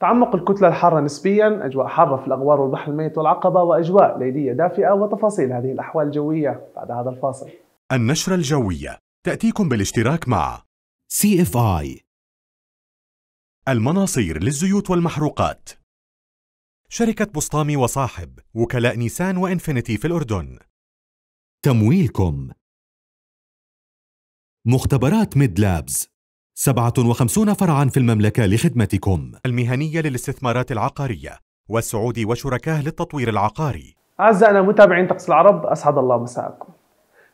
تعمق الكتلة الحارة نسبيا، أجواء حارة في الأغوار والبحر الميت والعقبة وأجواء ليلية دافئة وتفاصيل هذه الأحوال الجوية بعد هذا الفاصل. النشرة الجوية تأتيكم بالاشتراك مع CFI المناصير للزيوت والمحروقات شركة بسطامي وصاحب وكلاء نيسان وإنفينيتي في الأردن تمويلكم مختبرات ميد لابز 57 فرعا في المملكة لخدمتكم المهنية للاستثمارات العقارية والسعودي وشركاه للتطوير العقاري أعزائنا متابعين طقس العرب أسعد الله مساءكم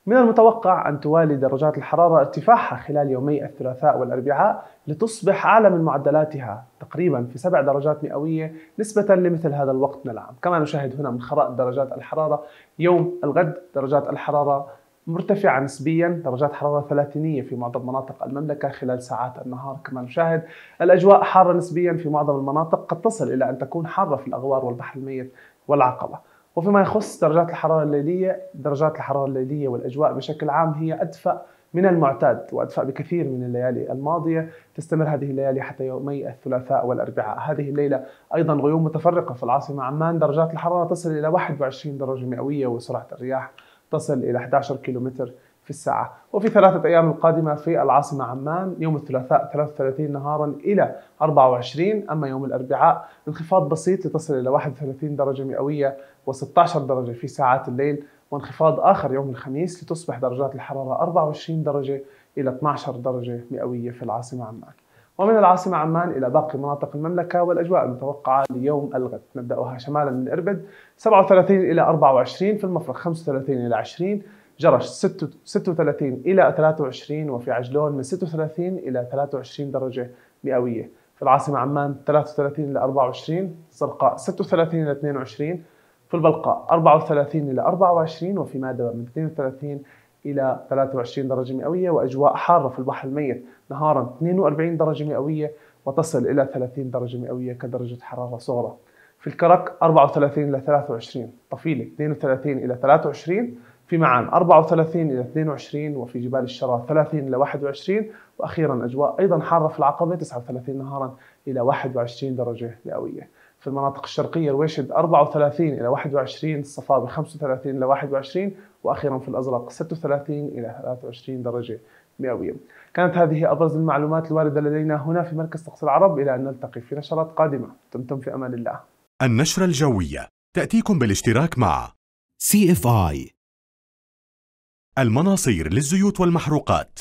من المتوقع أن توالي درجات الحرارة ارتفاعها خلال يومي الثلاثاء والأربعاء لتصبح أعلى من معدلاتها تقريبا في سبع درجات مئوية نسبة لمثل هذا الوقت من العام كما نشاهد هنا من خرائط درجات الحرارة يوم الغد درجات الحرارة مرتفعة نسبيا درجات حرارة ثلاثينية في معظم مناطق المملكة خلال ساعات النهار كما نشاهد الأجواء حارة نسبيا في معظم المناطق قد تصل إلى أن تكون حارة في الأغوار والبحر الميت والعقبة وفيما يخص درجات الحرارة الليلية درجات الحرارة الليلية والأجواء بشكل عام هي أدفأ من المعتاد وأدفأ بكثير من الليالي الماضية تستمر هذه الليالي حتى يومي الثلاثاء والأربعاء هذه الليلة أيضا غيوم متفرقة في العاصمة عمان درجات الحرارة تصل إلى 21 درجة مئوية وسرعة الرياح تصل إلى 11 كيلومتر في الساعة وفي ثلاثة أيام القادمة في العاصمة عمان يوم الثلاثاء 33 نهارا إلى 24 أما يوم الأربعاء انخفاض بسيط لتصل إلى 31 درجة مئوية و16 درجة في ساعات الليل وانخفاض آخر يوم الخميس لتصبح درجات الحرارة 24 درجة إلى 12 درجة مئوية في العاصمة عمان ومن العاصمة عمان إلى باقي مناطق المملكة والأجواء المتوقعة ليوم الغد نبدأها شمالا من إربد 37 إلى 24 في المفرق 35 إلى 20 جرش 36 إلى 23 وفي عجلون من 36 إلى 23 درجة مئوية في العاصمة عمان 33 إلى 24 الزرقاء 36 إلى 22 في البلقاء 34 إلى 24 وفي مادبة من 32 إلى 23 درجة مئوية وأجواء حارة في البحر الميت نهارا 42 درجة مئوية وتصل إلى 30 درجة مئوية كدرجة حرارة صغرى في الكرك 34 إلى 23 طفيلة 32 إلى 23 في معان 34 إلى 22 وفي جبال الشراء 30 إلى 21 وأخيرا أجواء أيضا حارة في العقبة 39 نهارا إلى 21 درجة مئوية في المناطق الشرقيه الويشد 34 الى 21 الصفاوي 35 الى 21 واخيرا في الازرق 36 الى 23 درجه مئويه. كانت هذه ابرز المعلومات الوارده لدينا هنا في مركز طقس العرب الى ان نلتقي في نشرات قادمه دمتم في امان الله. النشره الجويه تاتيكم بالاشتراك مع سي اف اي المناصير للزيوت والمحروقات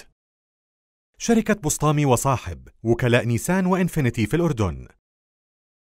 شركة بسطامي وصاحب وكلاء نيسان وإنفينيتي في الأردن